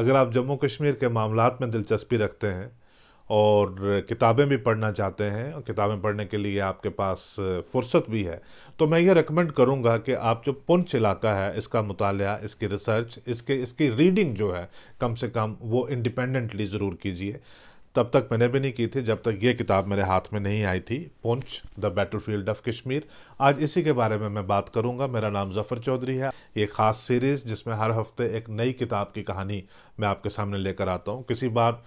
अगर आप जम्मू कश्मीर के मामला में दिलचस्पी रखते हैं और किताबें भी पढ़ना चाहते हैं और किताबें पढ़ने के लिए आपके पास फुर्सत भी है तो मैं ये रेकमेंड करूँगा कि आप जो पुंछ इलाका है इसका मुताल इसकी रिसर्च इसके इसकी रीडिंग जो है कम से कम वो इंडिपेंडेंटली ज़रूर कीजिए तब तक मैंने भी नहीं की थी जब तक ये किताब मेरे हाथ में नहीं आई थी Poonch the battlefield of Kashmir आज इसी के बारे में मैं बात करूंगा मेरा नाम जफ़र चौधरी है ये ख़ास सीरीज़ जिसमें हर हफ्ते एक नई किताब की कहानी मैं आपके सामने लेकर आता हूँ किसी बार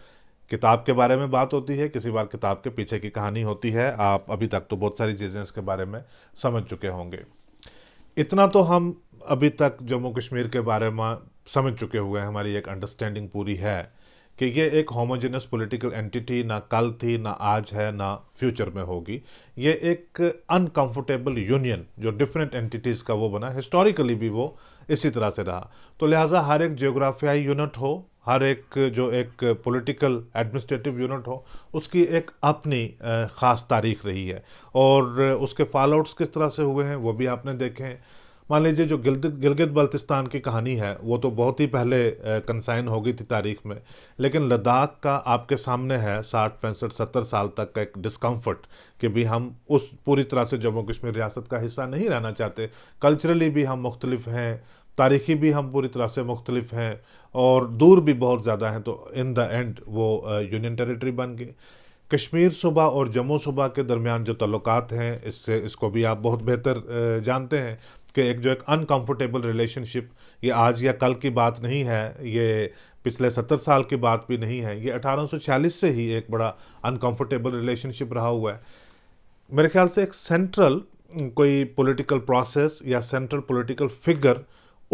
किताब के बारे में बात होती है किसी बार किताब के पीछे की कहानी होती है आप अभी तक तो बहुत सारी चीज़ें इसके बारे में समझ चुके होंगे इतना तो हम अभी तक जम्मू कश्मीर के बारे में समझ चुके हुए हैं हमारी एक अंडरस्टैंडिंग पूरी है कि ये एक होमोजेनस पॉलिटिकल एंटिटी ना कल थी ना आज है ना फ्यूचर में होगी ये एक अनकंफर्टेबल यूनियन जो डिफरेंट एंटिटीज़ का वो बना हिस्टोरिकली भी वो इसी तरह से रहा तो लिहाजा हर एक जियोग्राफियाई यूनिट हो हर एक जो एक पॉलिटिकल एडमिनिस्ट्रेटिव यूनिट हो उसकी एक अपनी ख़ास तारीख रही है और उसके फॉलोआउट्स किस तरह से हुए हैं वो भी आपने देखे हैं मान लीजिए जो गिल गिलगित बल्तिस्तान की कहानी है वो तो बहुत ही पहले कंसाइन हो गई थी तारीख में लेकिन लद्दाख का आपके सामने है साठ पैंसठ सत्तर साल तक का एक डिस्कम्फर्ट कि भी हम उस पूरी तरह से जम्मू कश्मीर रियासत का हिस्सा नहीं रहना चाहते कल्चरली भी हम मुख्तलिफ हैं तारीखी भी हम पूरी तरह से मुख्तलिफ हैं और दूर भी बहुत ज़्यादा हैं तो इन द एंड वो यूनियन टेरिटरी बन गई कश्मीर सूबा और जम्मू सूबा के दरमियान जो तल्लुकात हैं इससे इसको भी आप बहुत बेहतर जानते हैं कि एक जो एक अनकंफर्टेबल रिलेशनशिप ये आज या कल की बात नहीं है ये पिछले सत्तर साल की बात भी नहीं है ये अठारह से ही एक बड़ा अनकंफर्टेबल रिलेशनशिप रहा हुआ है मेरे ख्याल से एक सेंट्रल कोई पॉलिटिकल प्रोसेस या सेंट्रल पॉलिटिकल फिगर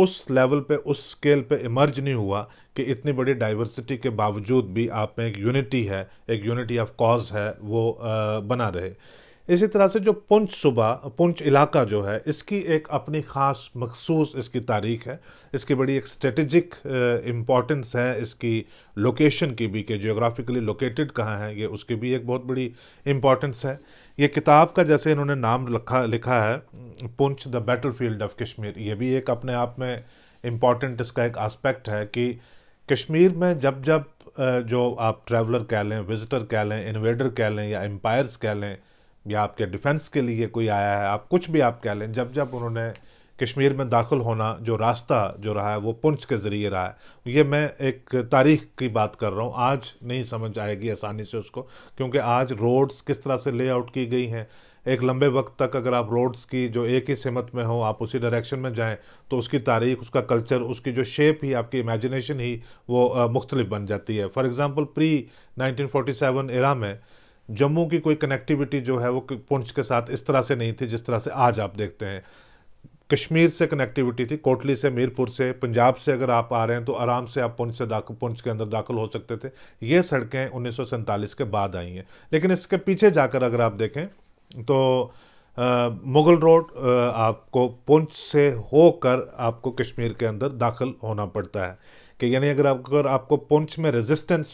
उस लेवल पे उस स्केल पे इमर्ज नहीं हुआ कि इतनी बड़ी डाइवर्सिटी के बावजूद भी आप में एक यूनिटी है एक यूनिटी ऑफ कॉज है वो आ, बना रहे इसी तरह से जो पुंछ सुबह पुंछ इलाका जो है इसकी एक अपनी ख़ास मखसूस इसकी तारीख है इसकी बड़ी एक स्ट्रेटजिक इम्पॉर्टेंस है इसकी लोकेशन की भी कि जियोग्राफिकली लोकेटेड कहाँ है ये उसकी भी एक बहुत बड़ी इम्पॉर्टेंस है ये किताब का जैसे इन्होंने नाम लिखा लिखा है Poonch the battlefield of Kashmir ये भी एक अपने आप में इम्पॉर्टेंट इसका एक आस्पेक्ट है कि कश्मीर में जब जब जो आप ट्रैवलर कह लें विज़िटर कह लें इन्वेडर कह लें या एम्पायर्स कह लें या आपके डिफेंस के लिए कोई आया है आप कुछ भी आप कह लें जब जब उन्होंने कश्मीर में दाखिल होना जो रास्ता जो रहा है वो पुंछ के ज़रिए रहा है ये मैं एक तारीख की बात कर रहा हूँ आज नहीं समझ आएगी आसानी से उसको क्योंकि आज रोड्स किस तरह से लेआउट की गई हैं एक लंबे वक्त तक अगर आप रोड्स की जो एक ही सिमत में हो आप उसी डायरेक्शन में जाएं तो उसकी तारीख उसका कल्चर उसकी जो शेप ही आपकी इमेजिनेशन ही वो मुख्तलिफ बन जाती है फॉर एग्ज़ाम्पल प्री 1947 एरा में जम्मू की कोई कनेक्टिविटी जो है वो पुंछ के साथ इस तरह से नहीं थी जिस तरह से आज आप देखते हैं कश्मीर से कनेक्टिविटी थी कोटली से मीरपुर से पंजाब से अगर आप आ रहे हैं तो आराम से आप पुंछ से दाखिल पुंछ के अंदर दाखिल हो सकते थे ये सड़कें उन्नीस के बाद आई हैं लेकिन इसके पीछे जाकर अगर आप देखें तो मुग़ल रोड आपको पुंछ से होकर आपको कश्मीर के अंदर दाखिल होना पड़ता है कि यानी अगर आप अगर आपको पुंछ में रेजिस्टेंस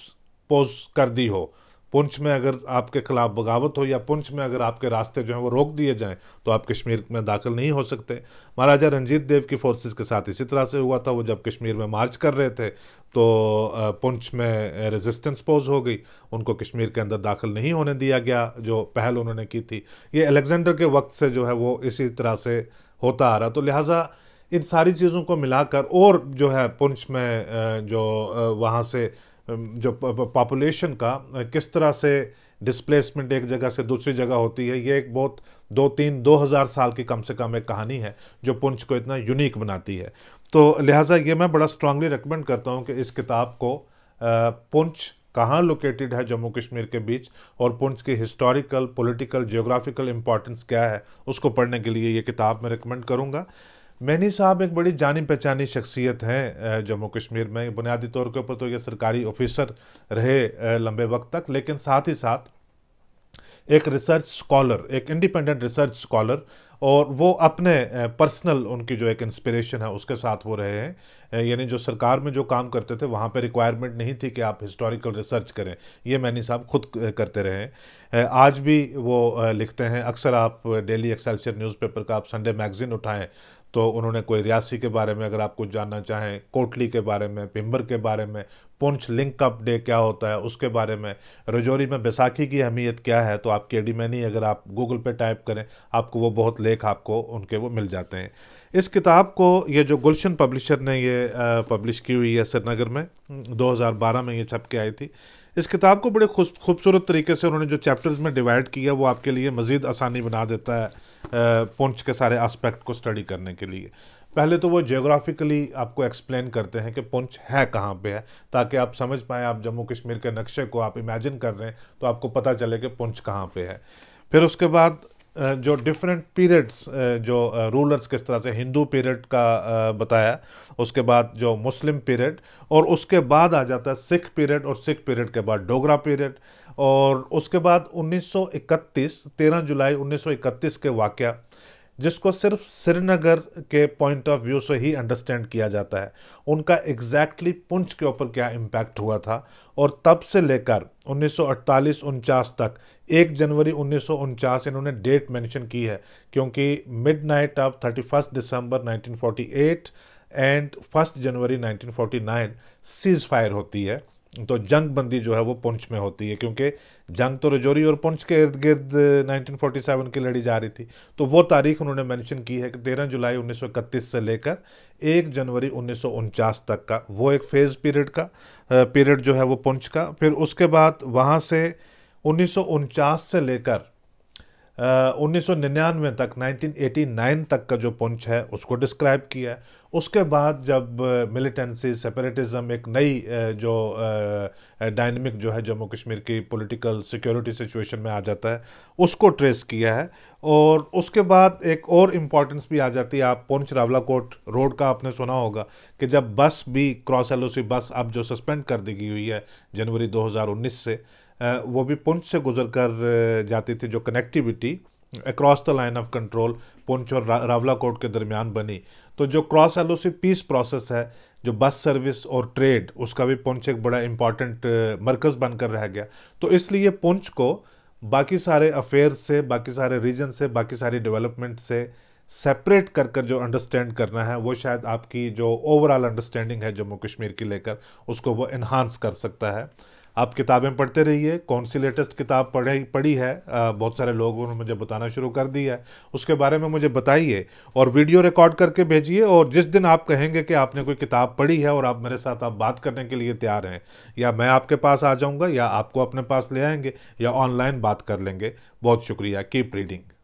पोज कर दी हो पुंछ में अगर आपके खिलाफ बगावत हो या पुंछ में अगर आपके रास्ते जो हैं वो रोक दिए जाएं तो आप कश्मीर में दाखिल नहीं हो सकते महाराजा रंजीत देव की फोर्सेस के साथ इसी तरह से हुआ था वो जब कश्मीर में मार्च कर रहे थे तो पुंछ में रेजिस्टेंस पोज हो गई उनको कश्मीर के अंदर दाखिल नहीं होने दिया गया जो पहल उन्होंने की थी ये अलेक्जेंडर के वक्त से जो है वो इसी तरह से होता आ रहा तो लिहाजा इन सारी चीज़ों को मिलाकर और जो है पुंछ में जो वहाँ से जो पॉपुलेशन का किस तरह से डिस्प्लेसमेंट एक जगह से दूसरी जगह होती है ये एक बहुत दो तीन दो हज़ार साल की कम से कम एक कहानी है जो पुंछ को इतना यूनिक बनाती है तो लिहाजा ये मैं बड़ा स्ट्रांगली रिकमेंड करता हूँ कि इस किताब को पुंछ कहाँ लोकेटेड है जम्मू कश्मीर के बीच और पुंछ की हिस्टोरिकल पॉलिटिकल जियोग्राफिकल इंपॉर्टेंस क्या है उसको पढ़ने के लिए ये किताब मैं रिकमेंड करूँगा मैनी साहब एक बड़ी जानी पहचानी शख्सियत हैं जम्मू कश्मीर में बुनियादी तौर के ऊपर तो ये सरकारी ऑफिसर रहे लंबे वक्त तक लेकिन साथ ही साथ एक रिसर्च स्कॉलर एक इंडिपेंडेंट रिसर्च स्कॉलर और वो अपने पर्सनल उनकी जो एक इंस्पिरेशन है उसके साथ वो रहे हैं यानी जो सरकार में जो काम करते थे वहाँ पे रिक्वायरमेंट नहीं थी कि आप हिस्टोरिकल रिसर्च करें ये मैनी साहब खुद करते रहे आज भी वो लिखते हैं अक्सर आप डेली एक्सेलचर न्यूज़पेपर का आप संडे मैगज़ीन उठाएं तो उन्होंने कोई रियासी के बारे में अगर आप कुछ जानना चाहें कोटली के बारे में पिम्बर के बारे में पुंछ लिंक अप डे क्या होता है उसके बारे में रजौरी में बैसाखी की अहमियत क्या है तो आप के डी मैनी अगर आप गूगल पे टाइप करें आपको वो बहुत लेख आपको उनके वो मिल जाते हैं इस किताब को ये जो गुलशन पब्लिशर ने ये पब्लिश की हुई है श्रीनगर में 2012 में ये छप के आई थी इस किताब को बड़े खूबसूरत तरीके से उन्होंने जो चैप्टर्स में डिवाइड किया वो आपके लिए मज़ीद आसानी बना देता है पुंछ के सारे एस्पेक्ट को स्टडी करने के लिए पहले तो वो जियोग्राफिकली आपको एक्सप्लेन करते हैं कि पुंछ है कहाँ पे है ताकि आप समझ पाएँ आप जम्मू कश्मीर के नक्शे को आप इमेजिन कर रहे हैं तो आपको पता चले कि पुंछ कहाँ पे है फिर उसके बाद जो डिफरेंट पीरियड्स जो रूलर्स किस तरह से हिंदू पीरियड का बताया उसके बाद जो मुस्लिम पीरियड और उसके बाद आ जाता है सिख पीरियड और सिख पीरियड के बाद डोगरा पीरियड और उसके बाद 1931 13 जुलाई 1931 के वाक़ जिसको सिर्फ श्रीनगर के पॉइंट ऑफ व्यू से ही अंडरस्टैंड किया जाता है उनका एग्जैक्टली exactly पुंछ के ऊपर क्या इम्पैक्ट हुआ था और तब से लेकर उन्नीस उनचास तक एक जनवरी उन्नीस इन्होंने डेट मेंशन की है क्योंकि midnight of thirty first December 1948 and first January 1949 ceasefire होती है तो जंग बंदी जो है वो पुंछ में होती है क्योंकि जंग तो रजौरी और पुंछ के इर्द गिर्द 1947 की लड़ी जा रही थी तो वो तारीख उन्होंने मेंशन की है कि 13 जुलाई 1931 से लेकर 1 जनवरी उन्नीस तक का वो एक फेज़ पीरियड का पीरियड जो है वो पुंछ का फिर उसके बाद वहाँ से उन्नीस से लेकर उन्नीस तक 1989 तक का जो पुंछ है उसको डिस्क्राइब किया है उसके बाद जब मिलिटेंसी सेपरेटिज्म एक नई जो डायनेमिक जो है जम्मू कश्मीर की पॉलिटिकल सिक्योरिटी सिचुएशन में आ जाता है उसको ट्रेस किया है और उसके बाद एक और इम्पॉर्टेंस भी आ जाती है आप पुंछ रावलाकोट रोड का आपने सुना होगा कि जब बस भी क्रॉस एलओसी बस अब जो सस्पेंड कर दी गई हुई है जनवरी 2019 से वो भी पुंच से गुजर कर जाती थी जो connectivity across the line of control Poonch और रा, रावला कोट के दरमियान बनी तो जो क्रॉस एल पीस प्रोसेस है जो बस सर्विस और ट्रेड उसका भी पुंछ एक बड़ा इम्पॉर्टेंट मरकज़ बनकर रह गया तो इसलिए पुंछ को बाकी सारे अफेयर से बाकी सारे रीजन से बाकी सारी डेवलपमेंट से सेपरेट कर कर जो अंडरस्टैंड करना है वो शायद आपकी जो ओवरऑल अंडरस्टैंडिंग है जम्मू कश्मीर की लेकर उसको वो इन्हांस कर सकता है आप किताबें पढ़ते रहिए कौन सी लेटेस्ट किताब पढ़े पढ़ी है आ, बहुत सारे लोगों ने मुझे बताना शुरू कर दिया है उसके बारे में मुझे बताइए और वीडियो रिकॉर्ड करके भेजिए और जिस दिन आप कहेंगे कि आपने कोई किताब पढ़ी है और आप मेरे साथ आप बात करने के लिए तैयार हैं या मैं आपके पास आ जाऊँगा या आपको अपने पास ले आएंगे या ऑनलाइन बात कर लेंगे बहुत शुक्रिया कीप रीडिंग